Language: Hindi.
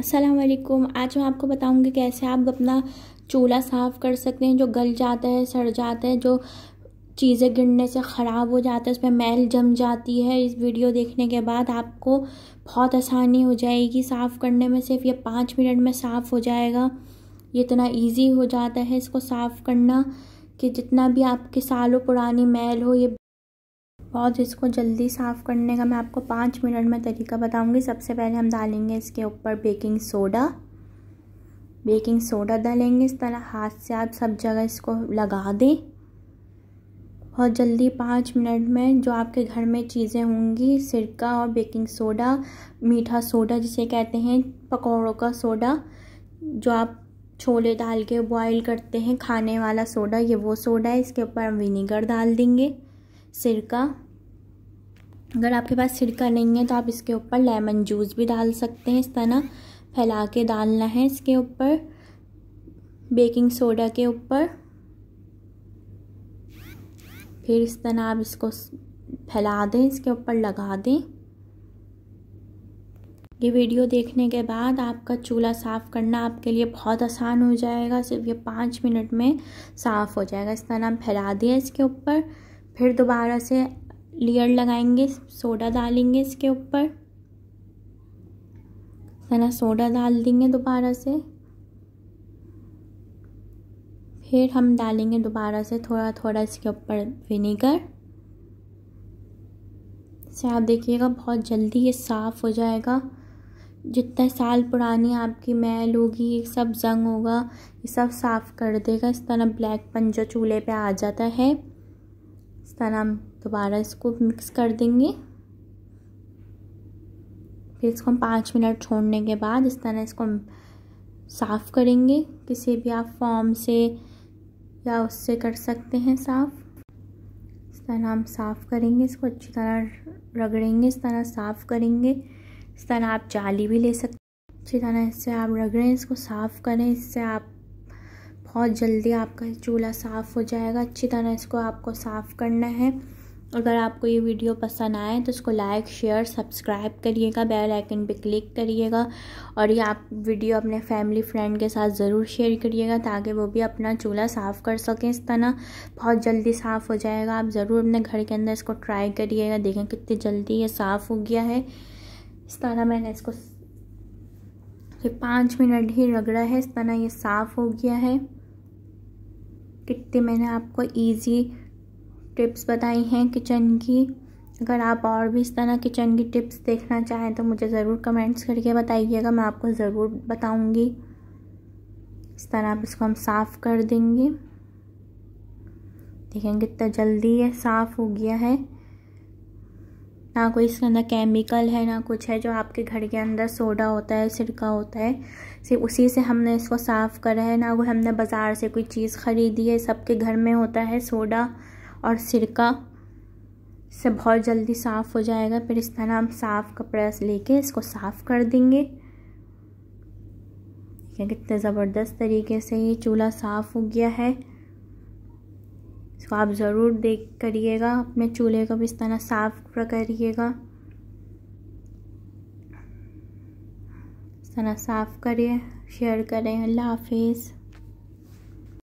असलकुम आज मैं आपको बताऊंगी कैसे आप अपना चूल्हा साफ़ कर सकते हैं जो गल जाता है सड़ जाता है जो चीज़ें गिरने से ख़राब हो जाता है उसमें मैल जम जाती है इस वीडियो देखने के बाद आपको बहुत आसानी हो जाएगी साफ़ करने में सिर्फ ये पाँच मिनट में साफ़ हो जाएगा ये इतना ईजी हो जाता है इसको साफ़ करना कि जितना भी आपके सालों पुरानी मैल हो ये और इसको जल्दी साफ़ करने का मैं आपको पाँच मिनट में तरीका बताऊंगी सबसे पहले हम डालेंगे इसके ऊपर बेकिंग सोडा बेकिंग सोडा डालेंगे इस तरह हाथ से आप सब जगह इसको लगा दें बहुत जल्दी पाँच मिनट में जो आपके घर में चीज़ें होंगी सिरका और बेकिंग सोडा मीठा सोडा जिसे कहते हैं पकौड़ों का सोडा जो आप छोले डाल के बॉयल करते हैं खाने वाला सोडा ये वो सोडा है इसके ऊपर हम विनीगर डाल देंगे सिरका अगर आपके पास सिरका नहीं है तो आप इसके ऊपर लेमन जूस भी डाल सकते हैं इस तरह फैला के डालना है इसके ऊपर बेकिंग सोडा के ऊपर फिर इस तरह आप इसको फैला दें इसके ऊपर लगा दें ये वीडियो देखने के बाद आपका चूल्हा साफ़ करना आपके लिए बहुत आसान हो जाएगा सिर्फ ये पाँच मिनट में साफ़ हो जाएगा इस तरह हम फैला दिया इसके ऊपर फिर दोबारा से लेयर लगाएंगे सोडा डालेंगे इसके ऊपर है ना सोडा डाल देंगे दोबारा से फिर हम डालेंगे दोबारा से थोड़ा थोड़ा इसके ऊपर विनेगर से आप देखिएगा बहुत जल्दी ये साफ़ हो जाएगा जितने साल पुरानी आपकी मैल होगी ये सब जंग होगा ये सब साफ़ कर देगा इस तरह ब्लैक पन जो चूल्हे पे आ जाता है तरह हम दोबारा इसको मिक्स कर देंगे फिर इसको हम पाँच मिनट छोड़ने के बाद इस तरह इसको हम साफ़ करेंगे किसी भी आप फॉर्म से या उससे कर सकते हैं साफ़ इस तरह हम साफ़ करेंगे इसको अच्छी तरह रगड़ेंगे इस तरह साफ़ करेंगे इस तरह आप जाली भी ले सकते हैं अच्छी तरह इससे आप रगड़ें इसको साफ़ करें इससे आप बहुत जल्दी आपका चूल्हा साफ़ हो जाएगा अच्छी तरह इसको आपको साफ़ करना है अगर आपको ये वीडियो पसंद आए तो इसको लाइक शेयर सब्सक्राइब करिएगा बेल आइकन पे क्लिक करिएगा और ये आप वीडियो अपने फैमिली फ्रेंड के साथ ज़रूर शेयर करिएगा ताकि वो भी अपना चूल्हा साफ़ कर सकें इस तरह बहुत जल्दी साफ़ हो जाएगा आप ज़रूर अपने घर के अंदर इसको ट्राई करिएगा देखें कितनी जल्दी ये साफ़ हो गया है इस तरह मैंने इसको पाँच मिनट ही रगड़ा है इस तरह ये साफ़ हो गया है कितनी मैंने आपको इजी टिप्स बताई हैं किचन की अगर आप और भी इस तरह किचन की टिप्स देखना चाहें तो मुझे ज़रूर कमेंट्स करके बताइएगा मैं आपको ज़रूर बताऊंगी इस तरह आप इसको हम साफ़ कर देंगे देखेंगे कितना जल्दी ये साफ़ हो गया है ना कोई इसके अंदर केमिकल है ना कुछ है जो आपके घर के अंदर सोडा होता है सिरका होता है सिर्फ उसी से हमने इसको साफ़ करा है ना कोई हमने बाज़ार से कोई चीज़ ख़रीदी है सबके घर में होता है सोडा और सिरका इससे बहुत जल्दी साफ़ हो जाएगा फिर इस तरह हम साफ़ कपड़ा लेके इसको साफ़ कर देंगे कितने ज़बरदस्त तरीके से ये चूल्हा साफ़ हो गया है तो आप ज़रूर देख करिएगा अपने चूल्हे को भी इस तरह साफ करिएगा इस तरह साफ करिए शेयर करें अल्लाह हाफिज़